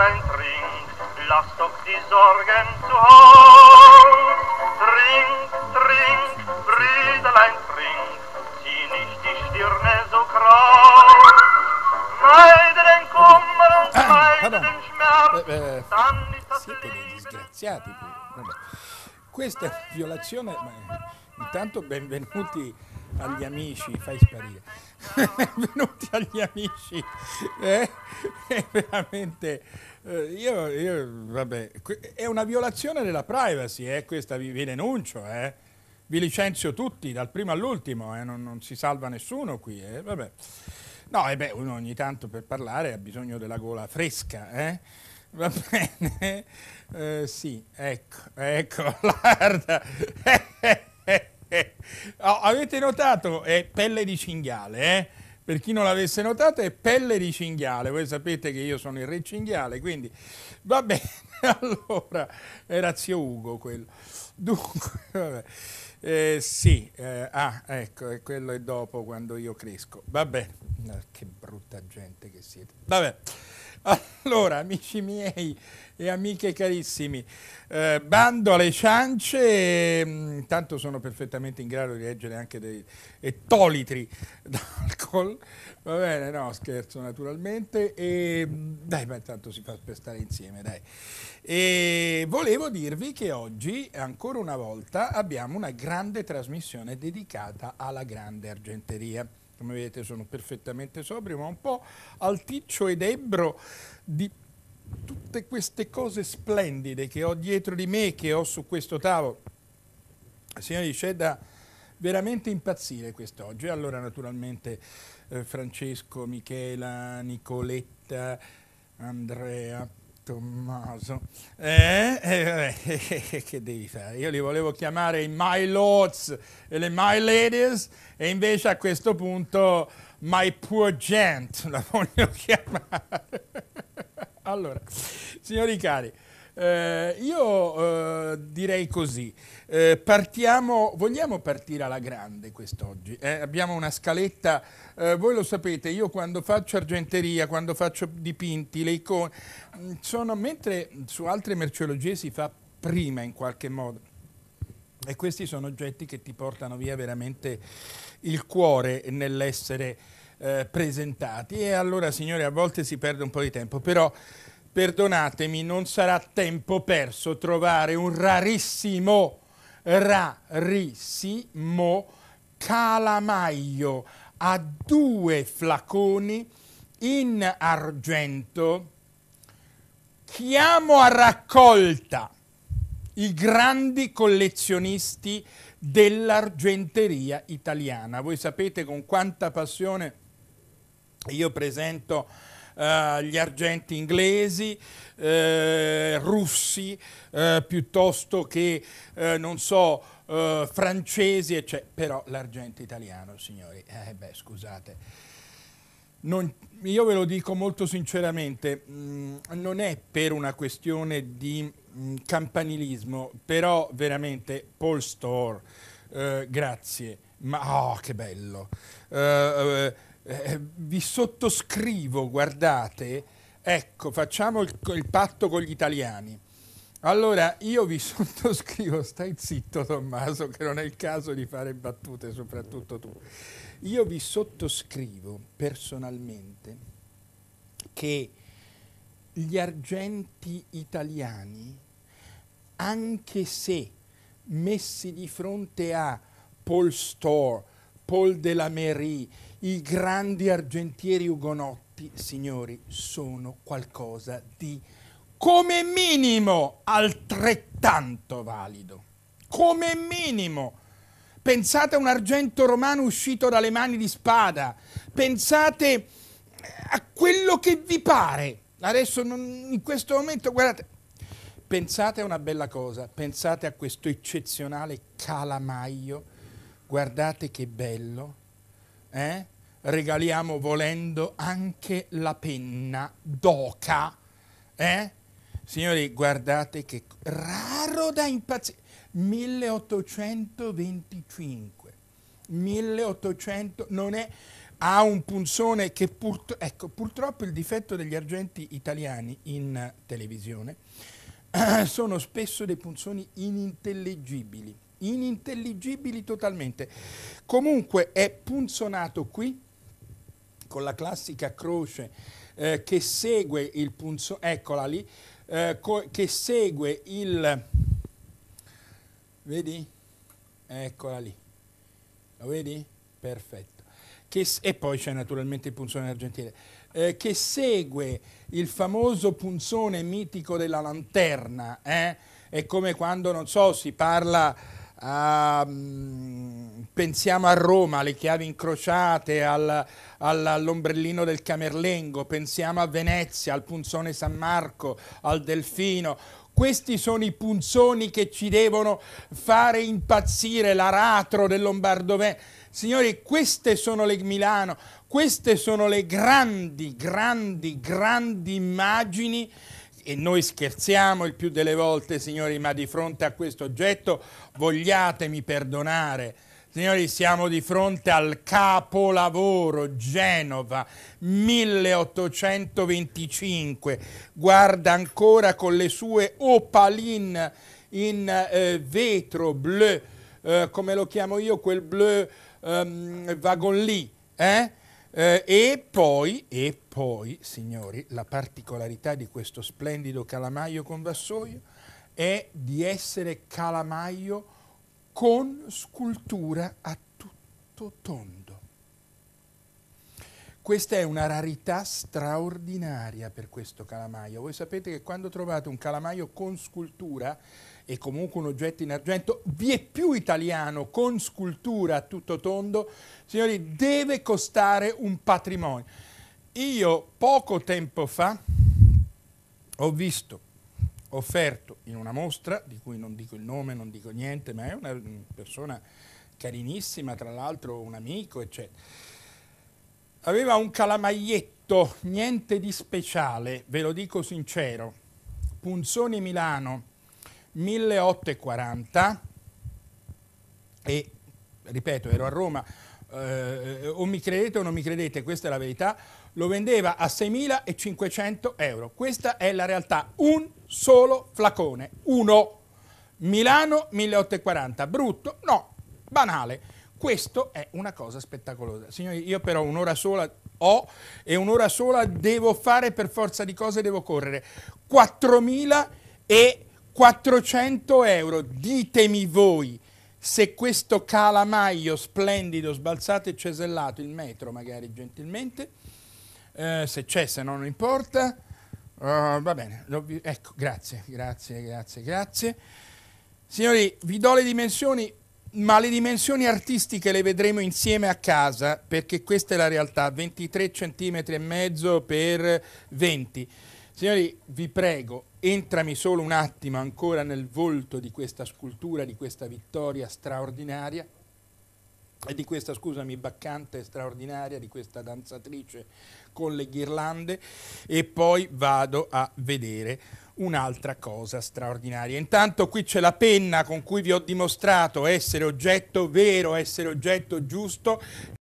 ein Trink, lasst doch die Sorgen zu Haus. Trink, trink, Brüderlein, trink, zieh nicht die Stirne so kraus. Meide den Kummer und ah, meide ah, den Schmerz, eh, eh, dann ist das Siete dei disgraziati Vabbè. Questa violazione, ma eh, intanto benvenuti agli amici, fai sparire, benvenuti agli amici, eh? è veramente eh, io, io, vabbè, è una violazione della privacy, eh, questa vi, vi denuncio, eh. vi licenzio tutti dal primo all'ultimo, eh, non, non, si salva nessuno qui, eh, vabbè. No, e eh beh, uno ogni tanto per parlare ha bisogno della gola fresca, eh? Va bene? Eh, sì, ecco, ecco, guarda. Eh, eh, oh, avete notato? È pelle di cinghiale, eh? per chi non l'avesse notato, è pelle di cinghiale. Voi sapete che io sono il re cinghiale, quindi va bene. Allora, era zio Ugo quello. Dunque, vabbè. Eh, sì, eh, ah, ecco, e quello è dopo quando io cresco. Va bene. Eh, che brutta gente che siete. Vabbè. Allora, amici miei e amiche carissimi, eh, bando alle ciance, mh, mm, tanto sono perfettamente in grado di leggere anche dei ettolitri d'alcol, va bene, no, scherzo naturalmente, e mm, dai, ma intanto si fa per stare insieme, dai. E volevo dirvi che oggi, ancora una volta, abbiamo una grande trasmissione dedicata alla grande argenteria come vedete sono perfettamente sobrio, ma un po' alticcio ed ebro di tutte queste cose splendide che ho dietro di me, che ho su questo tavolo. Signori, c'è da veramente impazzire quest'oggi. Allora, naturalmente, eh, Francesco, Michela, Nicoletta, Andrea, Tommaso, eh, eh, eh, che devi fare? Io li volevo chiamare i My Lords e le My Ladies e invece a questo punto My Poor Gent la voglio chiamare. allora, signori cari. Eh, io eh, direi così, eh, partiamo, vogliamo partire alla grande quest'oggi, eh? abbiamo una scaletta, eh, voi lo sapete, io quando faccio argenteria, quando faccio dipinti, le icone, mm, sono, mentre su altre merceologie si fa prima in qualche modo, e questi sono oggetti che ti portano via veramente il cuore nell'essere eh, presentati e allora signore a volte si perde un po' di tempo, però perdonatemi, non sarà tempo perso trovare un rarissimo, rarissimo calamaio a due flaconi in argento. Chiamo a raccolta i grandi collezionisti dell'argenteria italiana. Voi sapete con quanta passione io presento gli argenti inglesi, eh, russi, eh, piuttosto che, eh, non so, eh, francesi, eccetera. Cioè, però l'argento italiano, signori, eh, beh, scusate, non, io ve lo dico molto sinceramente, mh, mm, non è per una questione di mh, mm, campanilismo, però veramente Paul Store, grazie, ma oh, che bello. Uh, uh, eh, vi sottoscrivo, guardate, ecco, facciamo il, il, patto con gli italiani. Allora, io vi sottoscrivo, stai zitto Tommaso, che non è il caso di fare battute, soprattutto tu. Io vi sottoscrivo personalmente che gli argenti italiani, anche se messi di fronte a Paul Store, Paul Delamery, i grandi argentieri ugonotti, signori, sono qualcosa di come minimo altrettanto valido. Come minimo. Pensate a un argento romano uscito dalle mani di spada. Pensate eh, a quello che vi pare. Adesso non, in questo momento, guardate, pensate a una bella cosa, pensate a questo eccezionale calamaio, guardate che bello, eh, regaliamo volendo anche la penna d'oca. Eh? Signori, guardate che raro da impazzire. 1825, 1800, non è, ha un punzone che purt, ecco, purtroppo il difetto degli argenti italiani in televisione sono spesso dei punzoni inintellegibili inintelligibili totalmente. Comunque è punzonato qui con la classica croce eh, che segue il punzo, eccola lì, eh, che segue il, vedi? Eccola lì, lo vedi? Perfetto. Che, e poi c'è naturalmente il punzone argentile, eh, che segue il famoso punzone mitico della lanterna, eh? è come quando, non so, si parla a, mm, pensiamo a Roma, alle chiavi incrociate, al, al, all'ombrellino del Camerlengo, pensiamo a Venezia, al punzone San Marco, al Delfino. Questi sono i punzoni che ci devono fare impazzire l'aratro del Lombardo Veneto. Signori, queste sono le Milano, queste sono le grandi, grandi, grandi immagini e noi scherziamo il più delle volte, signori, ma di fronte a questo oggetto vogliatemi perdonare. Signori, siamo di fronte al capolavoro Genova 1825. Guarda ancora con le sue opaline in eh, vetro bleu, eh, come lo chiamo io, quel bleu ehm, vagon lì, eh? Eh, e, poi, e poi, signori, la particolarità di questo splendido calamaio con vassoio è di essere calamaio con scultura a tutto tondo. Questa è una rarità straordinaria per questo calamaio. Voi sapete che quando trovate un calamaio con scultura e comunque un oggetto in argento, vi è più italiano con scultura a tutto tondo, signori, deve costare un patrimonio. Io poco tempo fa ho visto offerto in una mostra, di cui non dico il nome, non dico niente, ma è una persona carinissima, tra l'altro un amico, eccetera aveva un calamaglietto, niente di speciale, ve lo dico sincero. Punzoni Milano 1840 e ripeto, ero a Roma, eh, o mi credete o non mi credete, questa è la verità, lo vendeva a 6.500 euro. Questa è la realtà, un solo flacone, uno. Milano 1840, brutto? No, banale. Questo è una cosa spettacolosa. Signori, io però un'ora sola ho e un'ora sola devo fare per forza di cose, devo correre. 4.400 euro, ditemi voi se questo calamaio splendido, sbalzato e cesellato, il metro magari gentilmente, eh, se c'è, se no non importa, uh, va bene, ecco, grazie, grazie, grazie, grazie. Signori, vi do le dimensioni, ma le dimensioni artistiche le vedremo insieme a casa perché questa è la realtà, 23 cm e mezzo per 20. Signori, vi prego, entrami solo un attimo ancora nel volto di questa scultura, di questa vittoria straordinaria e di questa, scusami, baccante straordinaria, di questa danzatrice con le ghirlande e poi vado a vedere un'altra cosa straordinaria. Intanto qui c'è la penna con cui vi ho dimostrato essere oggetto vero, essere oggetto giusto.